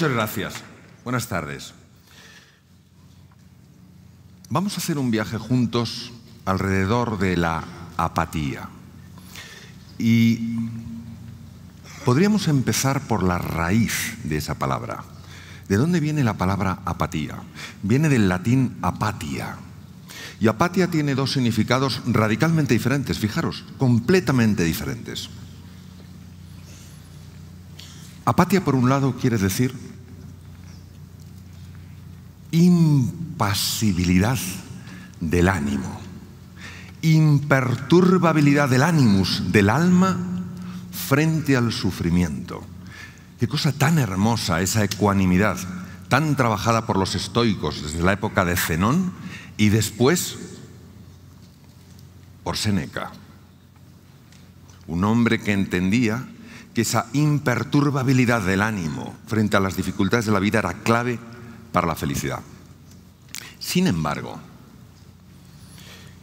Muchas gracias. Buenas tardes. Vamos a hacer un viaje juntos alrededor de la apatía. Y podríamos empezar por la raíz de esa palabra. ¿De dónde viene la palabra apatía? Viene del latín apatia. Y apatia tiene dos significados radicalmente diferentes, fijaros, completamente diferentes. Apatia, por un lado, quiere decir impasibilidad del ánimo, imperturbabilidad del ánimus, del alma, frente al sufrimiento. Qué cosa tan hermosa esa ecuanimidad, tan trabajada por los estoicos desde la época de Zenón y después por Séneca, un hombre que entendía que esa imperturbabilidad del ánimo frente a las dificultades de la vida era clave para la felicidad. Sin embargo,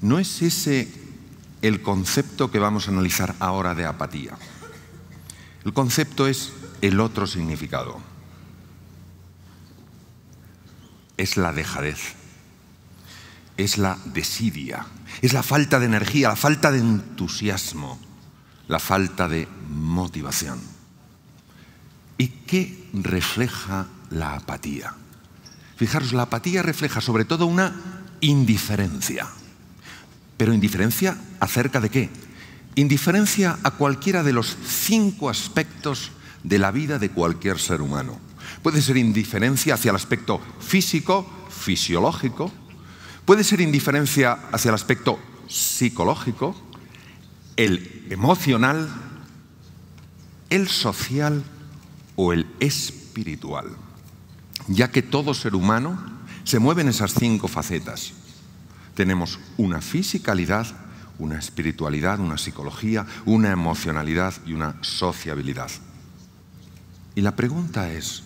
no es ese el concepto que vamos a analizar ahora de apatía. El concepto es el otro significado. Es la dejadez, es la desidia, es la falta de energía, la falta de entusiasmo, la falta de motivación. ¿Y qué refleja la apatía? Fijaros, la apatía refleja sobre todo una indiferencia. Pero indiferencia acerca de qué? Indiferencia a cualquiera de los cinco aspectos de la vida de cualquier ser humano. Puede ser indiferencia hacia el aspecto físico, fisiológico, puede ser indiferencia hacia el aspecto psicológico, el emocional, el social o el espiritual ya que todo ser humano se mueve en esas cinco facetas. Tenemos una fisicalidad, una espiritualidad, una psicología, una emocionalidad y una sociabilidad. Y la pregunta es,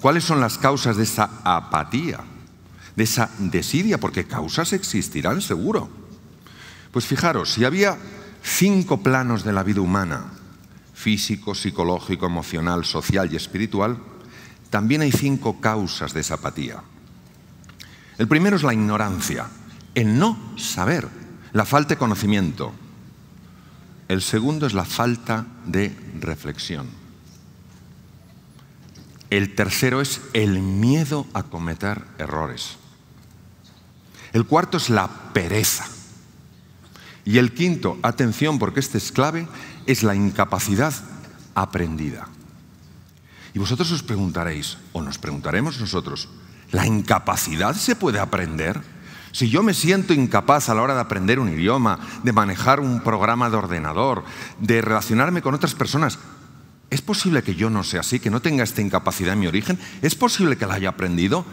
¿cuáles son las causas de esa apatía, de esa desidia? Porque causas existirán seguro. Pues fijaros, si había cinco planos de la vida humana, físico, psicológico, emocional, social y espiritual, también hay cinco causas de esa apatía. El primero es la ignorancia, el no saber, la falta de conocimiento. El segundo es la falta de reflexión. El tercero es el miedo a cometer errores. El cuarto es la pereza. Y el quinto, atención porque este es clave, es la incapacidad aprendida. Y vosotros os preguntaréis, o nos preguntaremos nosotros, ¿la incapacidad se puede aprender? Si yo me siento incapaz a la hora de aprender un idioma, de manejar un programa de ordenador, de relacionarme con otras personas, ¿es posible que yo no sea así, que no tenga esta incapacidad en mi origen? ¿Es posible que la haya aprendido?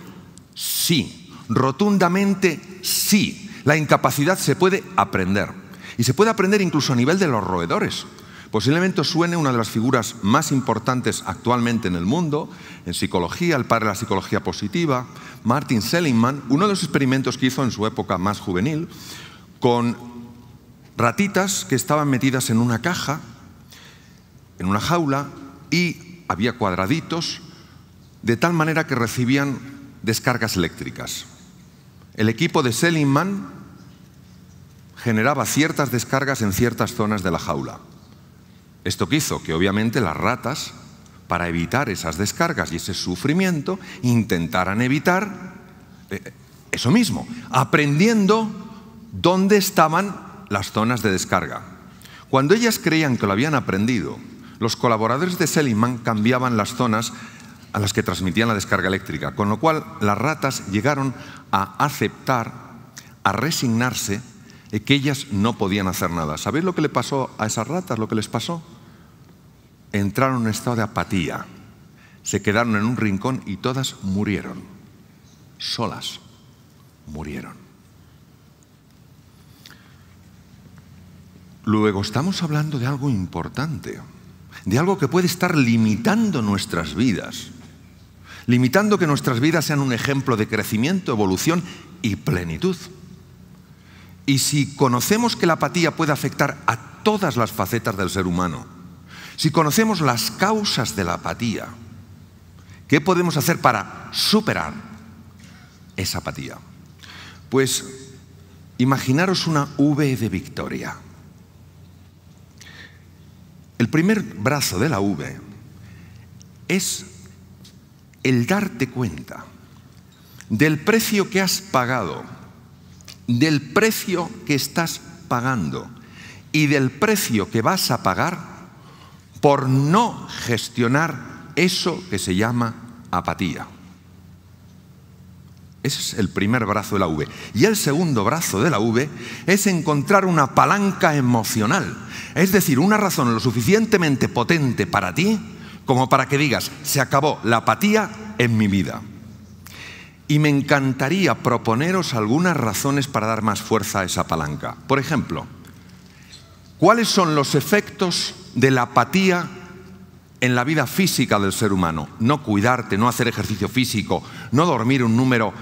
Sí, rotundamente sí. La incapacidad se puede aprender. Y se puede aprender incluso a nivel de los roedores. Posiblemente suene una de las figuras más importantes actualmente en el mundo, en psicología, el padre de la psicología positiva, Martin Seligman, uno de los experimentos que hizo en su época más juvenil, con ratitas que estaban metidas en una caja, en una jaula, y había cuadraditos, de tal manera que recibían descargas eléctricas. El equipo de Seligman generaba ciertas descargas en ciertas zonas de la jaula. Esto quiso hizo que obviamente las ratas, para evitar esas descargas y ese sufrimiento, intentaran evitar eh, eso mismo, aprendiendo dónde estaban las zonas de descarga. Cuando ellas creían que lo habían aprendido, los colaboradores de Seligman cambiaban las zonas a las que transmitían la descarga eléctrica, con lo cual las ratas llegaron a aceptar, a resignarse, que ellas no podían hacer nada. ¿Sabéis lo que le pasó a esas ratas? Lo que les pasó entraron en un estado de apatía, se quedaron en un rincón y todas murieron, solas murieron. Luego estamos hablando de algo importante, de algo que puede estar limitando nuestras vidas, limitando que nuestras vidas sean un ejemplo de crecimiento, evolución y plenitud. Y si conocemos que la apatía puede afectar a todas las facetas del ser humano, si conocemos las causas de la apatía, ¿qué podemos hacer para superar esa apatía? Pues imaginaros una V de victoria. El primer brazo de la V es el darte cuenta del precio que has pagado, del precio que estás pagando y del precio que vas a pagar por no gestionar eso que se llama apatía. Ese es el primer brazo de la V. Y el segundo brazo de la V es encontrar una palanca emocional. Es decir, una razón lo suficientemente potente para ti como para que digas, se acabó la apatía en mi vida. Y me encantaría proponeros algunas razones para dar más fuerza a esa palanca. Por ejemplo, ¿cuáles son los efectos de la apatía en la vida física del ser humano. No cuidarte, no hacer ejercicio físico, no dormir un número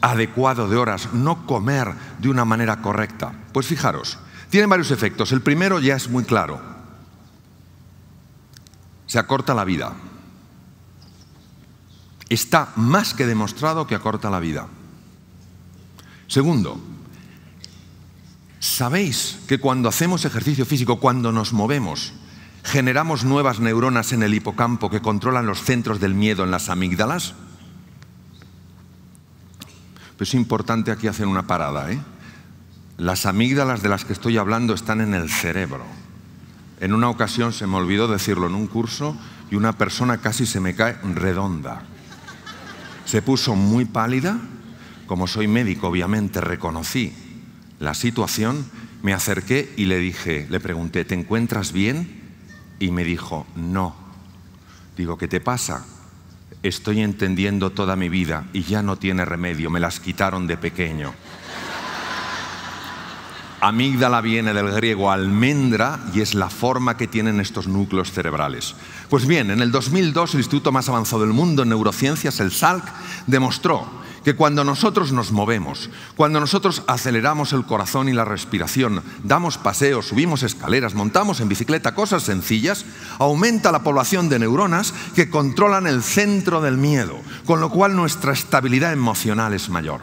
adecuado de horas, no comer de una manera correcta. Pues fijaros, tiene varios efectos. El primero ya es muy claro. Se acorta la vida. Está más que demostrado que acorta la vida. Segundo, ¿sabéis que cuando hacemos ejercicio físico, cuando nos movemos, generamos nuevas neuronas en el hipocampo que controlan los centros del miedo en las amígdalas? Pues es importante aquí hacer una parada. ¿eh? Las amígdalas de las que estoy hablando están en el cerebro. En una ocasión se me olvidó decirlo en un curso y una persona casi se me cae redonda. Se puso muy pálida. Como soy médico, obviamente reconocí la situación. Me acerqué y le dije, le pregunté, ¿te encuentras bien? Y me dijo, no. Digo, ¿qué te pasa? Estoy entendiendo toda mi vida y ya no tiene remedio, me las quitaron de pequeño. Amígdala viene del griego almendra y es la forma que tienen estos núcleos cerebrales. Pues bien, en el 2002 el instituto más avanzado del mundo en neurociencias, el SALC, demostró que cuando nosotros nos movemos, cuando nosotros aceleramos el corazón y la respiración, damos paseos, subimos escaleras, montamos en bicicleta, cosas sencillas, aumenta la población de neuronas que controlan el centro del miedo, con lo cual nuestra estabilidad emocional es mayor.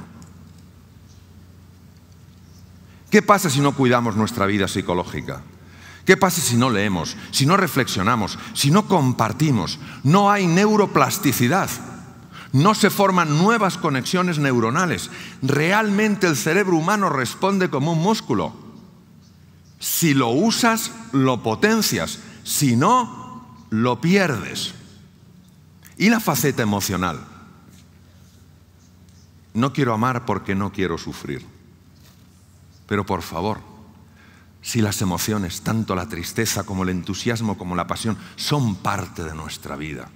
¿Qué pasa si no cuidamos nuestra vida psicológica? ¿Qué pasa si no leemos, si no reflexionamos, si no compartimos? No hay neuroplasticidad no se forman nuevas conexiones neuronales. Realmente el cerebro humano responde como un músculo. Si lo usas, lo potencias. Si no, lo pierdes. Y la faceta emocional. No quiero amar porque no quiero sufrir. Pero por favor, si las emociones, tanto la tristeza como el entusiasmo como la pasión, son parte de nuestra vida,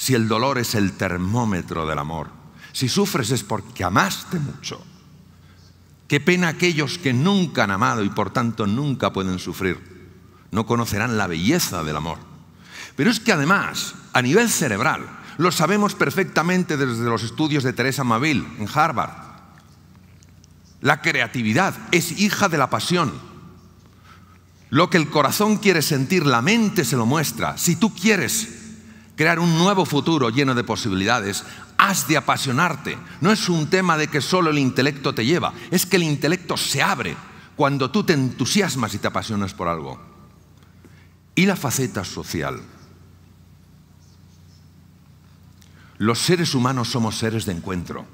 si el dolor es el termómetro del amor. Si sufres es porque amaste mucho. Qué pena aquellos que nunca han amado y por tanto nunca pueden sufrir. No conocerán la belleza del amor. Pero es que además, a nivel cerebral, lo sabemos perfectamente desde los estudios de Teresa Maville en Harvard. La creatividad es hija de la pasión. Lo que el corazón quiere sentir, la mente se lo muestra. Si tú quieres crear un nuevo futuro lleno de posibilidades, has de apasionarte. No es un tema de que solo el intelecto te lleva, es que el intelecto se abre cuando tú te entusiasmas y te apasionas por algo. Y la faceta social. Los seres humanos somos seres de encuentro.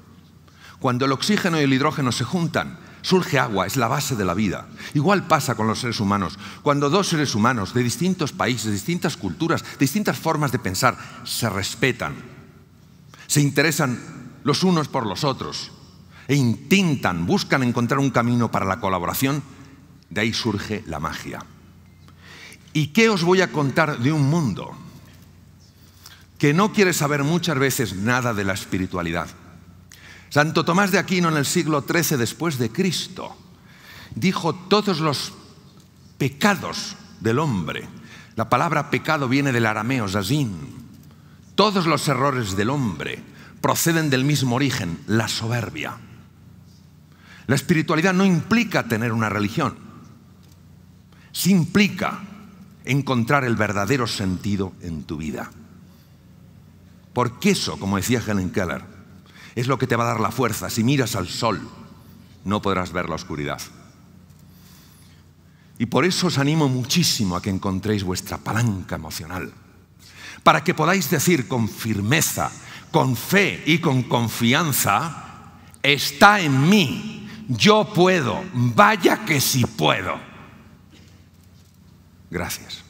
Cuando el oxígeno y el hidrógeno se juntan, surge agua, es la base de la vida. Igual pasa con los seres humanos. Cuando dos seres humanos de distintos países, distintas culturas, distintas formas de pensar, se respetan, se interesan los unos por los otros e intentan, buscan encontrar un camino para la colaboración, de ahí surge la magia. ¿Y qué os voy a contar de un mundo que no quiere saber muchas veces nada de la espiritualidad? Santo Tomás de Aquino en el siglo XIII después de Cristo dijo todos los pecados del hombre. La palabra pecado viene del arameo, zazín. Todos los errores del hombre proceden del mismo origen, la soberbia. La espiritualidad no implica tener una religión, sí implica encontrar el verdadero sentido en tu vida. Porque eso, como decía Helen Keller, es lo que te va a dar la fuerza. Si miras al sol, no podrás ver la oscuridad. Y por eso os animo muchísimo a que encontréis vuestra palanca emocional, para que podáis decir con firmeza, con fe y con confianza, está en mí, yo puedo, vaya que si sí puedo. Gracias.